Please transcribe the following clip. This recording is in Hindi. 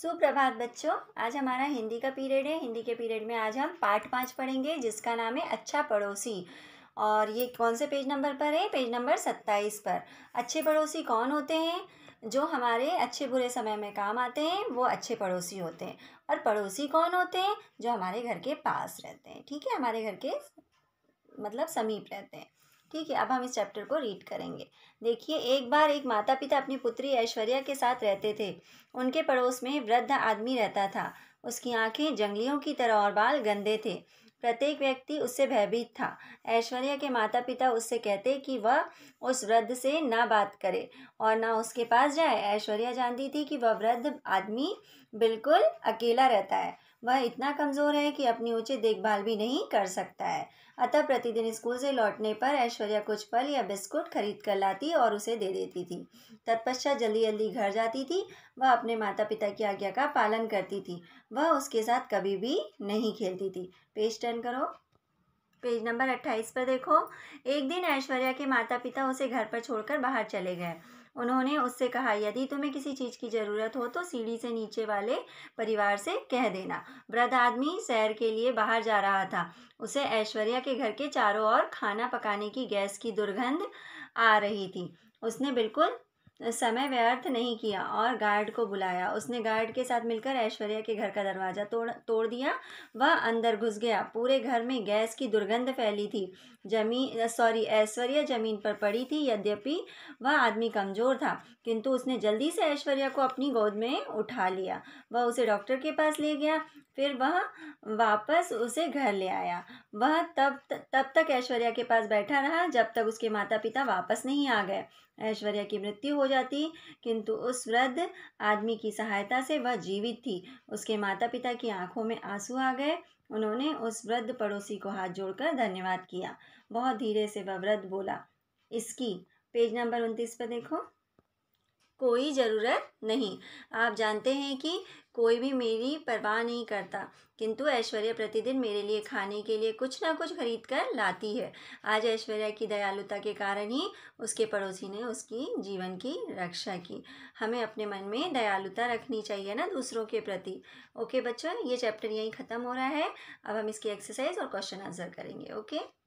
सुप्रभात बच्चों आज हमारा हिंदी का पीरियड है हिंदी के पीरियड में आज हम पार्ट पाँच पढ़ेंगे जिसका नाम है अच्छा पड़ोसी और ये कौन से पेज नंबर पर है पेज नंबर सत्ताईस पर अच्छे पड़ोसी कौन होते हैं जो हमारे अच्छे बुरे समय में काम आते हैं वो अच्छे पड़ोसी होते हैं और पड़ोसी कौन होते हैं जो हमारे घर के पास रहते हैं ठीक है हमारे घर के मतलब समीप रहते हैं ठीक है अब हम इस चैप्टर को रीड करेंगे देखिए एक बार एक माता पिता अपनी पुत्री ऐश्वर्या के साथ रहते थे उनके पड़ोस में वृद्ध आदमी रहता था उसकी आंखें जंगलियों की तरह और बाल गंदे थे प्रत्येक व्यक्ति उससे भयभीत था ऐश्वर्या के माता पिता उससे कहते कि वह उस वृद्ध से ना बात करे और ना उसके पास जाए ऐश्वर्या जानती थी कि वह वृद्ध आदमी बिल्कुल अकेला रहता है वह इतना कमज़ोर है कि अपनी उचित देखभाल भी नहीं कर सकता है अतः प्रतिदिन स्कूल से लौटने पर ऐश्वर्या कुछ फल या बिस्कुट खरीद कर लाती और उसे दे देती थी तत्पश्चात जल्दी जल्दी घर जाती थी वह अपने माता पिता की आज्ञा का पालन करती थी वह उसके साथ कभी भी नहीं खेलती थी पेज टर्न करो पेज नंबर अट्ठाईस पर देखो एक दिन ऐश्वर्या के माता पिता उसे घर पर छोड़कर बाहर चले गए उन्होंने उससे कहा यदि तुम्हें किसी चीज़ की ज़रूरत हो तो सीढ़ी से नीचे वाले परिवार से कह देना वृद्ध आदमी सैर के लिए बाहर जा रहा था उसे ऐश्वर्या के घर के चारों ओर खाना पकाने की गैस की दुर्गंध आ रही थी उसने बिल्कुल समय व्यर्थ नहीं किया और गार्ड को बुलाया उसने गार्ड के साथ मिलकर ऐश्वर्या के घर का दरवाज़ा तोड़ तोड़ दिया वह अंदर घुस गया पूरे घर में गैस की दुर्गंध फैली थी जमीन सॉरी ऐश्वर्या जमीन पर पड़ी थी यद्यपि वह आदमी कमज़ोर था किंतु उसने जल्दी से ऐश्वर्या को अपनी गोद में उठा लिया वह उसे डॉक्टर के पास ले गया फिर वह वापस उसे घर ले आया वह तब तब तक ऐश्वर्या के पास बैठा रहा जब तक उसके माता पिता वापस नहीं आ गए ऐश्वर्या की मृत्यु हो जाती किंतु उस वृद्ध आदमी की सहायता से वह जीवित थी उसके माता पिता की आंखों में आंसू आ गए उन्होंने उस वृद्ध पड़ोसी को हाथ जोड़कर धन्यवाद किया बहुत धीरे से वह वृद्ध बोला इसकी पेज नंबर उनतीस पर देखो कोई ज़रूरत नहीं आप जानते हैं कि कोई भी मेरी परवाह नहीं करता किंतु ऐश्वर्या प्रतिदिन मेरे लिए खाने के लिए कुछ ना कुछ खरीद कर लाती है आज ऐश्वर्या की दयालुता के कारण ही उसके पड़ोसी ने उसकी जीवन की रक्षा की हमें अपने मन में दयालुता रखनी चाहिए ना दूसरों के प्रति ओके बच्चों ये चैप्टर यहीं ख़त्म हो रहा है अब हम इसकी एक्सरसाइज और क्वेश्चन आंसर करेंगे ओके